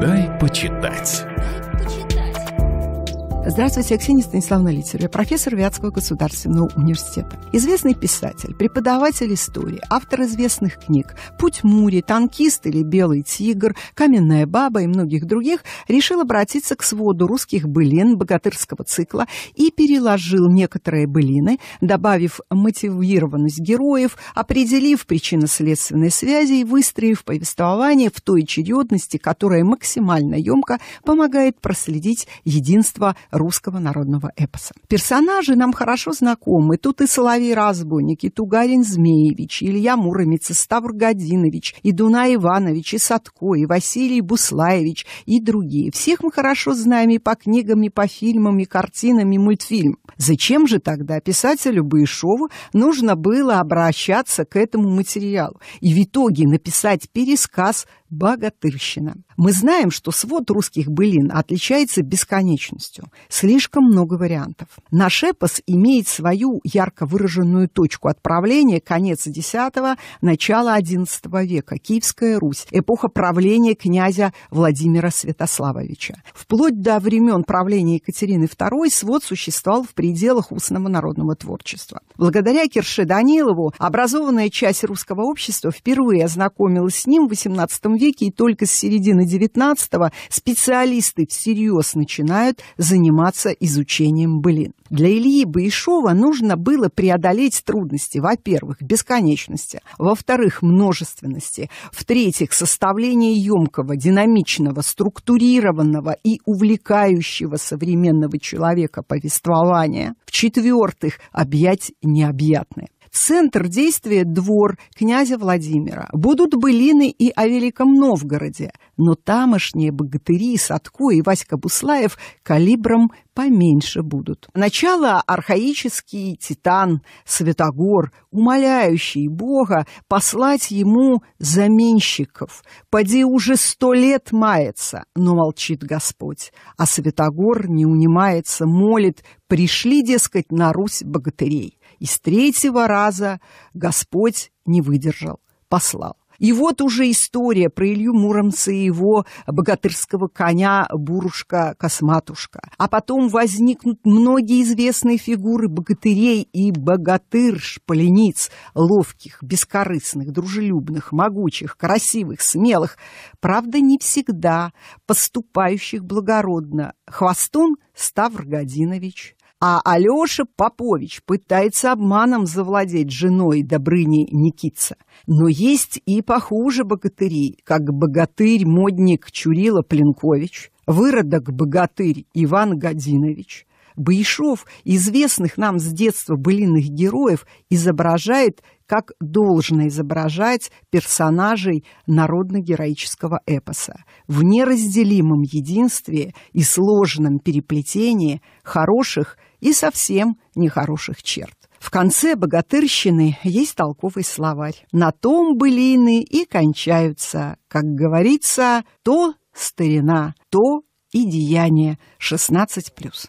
Дай почитать. Здравствуйте, я Ксения Станиславовна Литер, я профессор Вятского государственного университета. Известный писатель, преподаватель истории, автор известных книг «Путь Мури», «Танкист» или «Белый тигр», «Каменная баба» и многих других решил обратиться к своду русских былин богатырского цикла и переложил некоторые былины, добавив мотивированность героев, определив причинно-следственные связи и выстроив повествование в той очередности, которая максимально емко помогает проследить единство русского народного эпоса. Персонажи нам хорошо знакомы. Тут и Соловей-разбойник, и Тугарин Змеевич, Илья Муромец, и Ставр Годинович, и Дуна Иванович, и Садко, и Василий Буслаевич, и другие. Всех мы хорошо знаем и по книгам, и по фильмам, и картинам, и мультфильмам. Зачем же тогда писателю Баишову нужно было обращаться к этому материалу и в итоге написать пересказ богатырщина. Мы знаем, что свод русских былин отличается бесконечностью. Слишком много вариантов. Наш эпос имеет свою ярко выраженную точку отправления конец X – начало XI века, Киевская Русь, эпоха правления князя Владимира Святославовича. Вплоть до времен правления Екатерины II свод существовал в пределах устного народного творчества. Благодаря Кирше Данилову образованная часть русского общества впервые ознакомилась с ним в XVIII веке и только с середины XIX специалисты всерьез начинают заниматься изучением былин. Для Ильи Баишова нужно было преодолеть трудности, во-первых, бесконечности, во-вторых, множественности, в-третьих, составление емкого, динамичного, структурированного и увлекающего современного человека повествования, в-четвертых, объять необъятное. Центр действия – двор князя Владимира. Будут былины и о Великом Новгороде, но тамошние богатыри Садко и Васька Буслаев калибром поменьше будут. Начало архаический титан Святогор, умоляющий Бога послать ему заменщиков. Поди уже сто лет мается, но молчит Господь, а Святогор не унимается, молит, пришли, дескать, на Русь богатырей. И с третьего раза Господь не выдержал, послал. И вот уже история про Илью Муромца и его богатырского коня Бурушка-Косматушка. А потом возникнут многие известные фигуры богатырей и богатырш, полениц, ловких, бескорыстных, дружелюбных, могучих, красивых, смелых, правда, не всегда поступающих благородно. Хвостун – Ставр а Алёша Попович пытается обманом завладеть женой Добрыни Никитца. Но есть и похуже богатыри, как богатырь-модник Чурила Пленкович, выродок-богатырь Иван Годинович. Баишов, известных нам с детства былинных героев, изображает как должно изображать персонажей народно-героического эпоса в неразделимом единстве и сложном переплетении хороших и совсем нехороших черт. В конце богатырщины есть толковый словарь. На том былины и кончаются, как говорится, то старина, то и деяние 16+.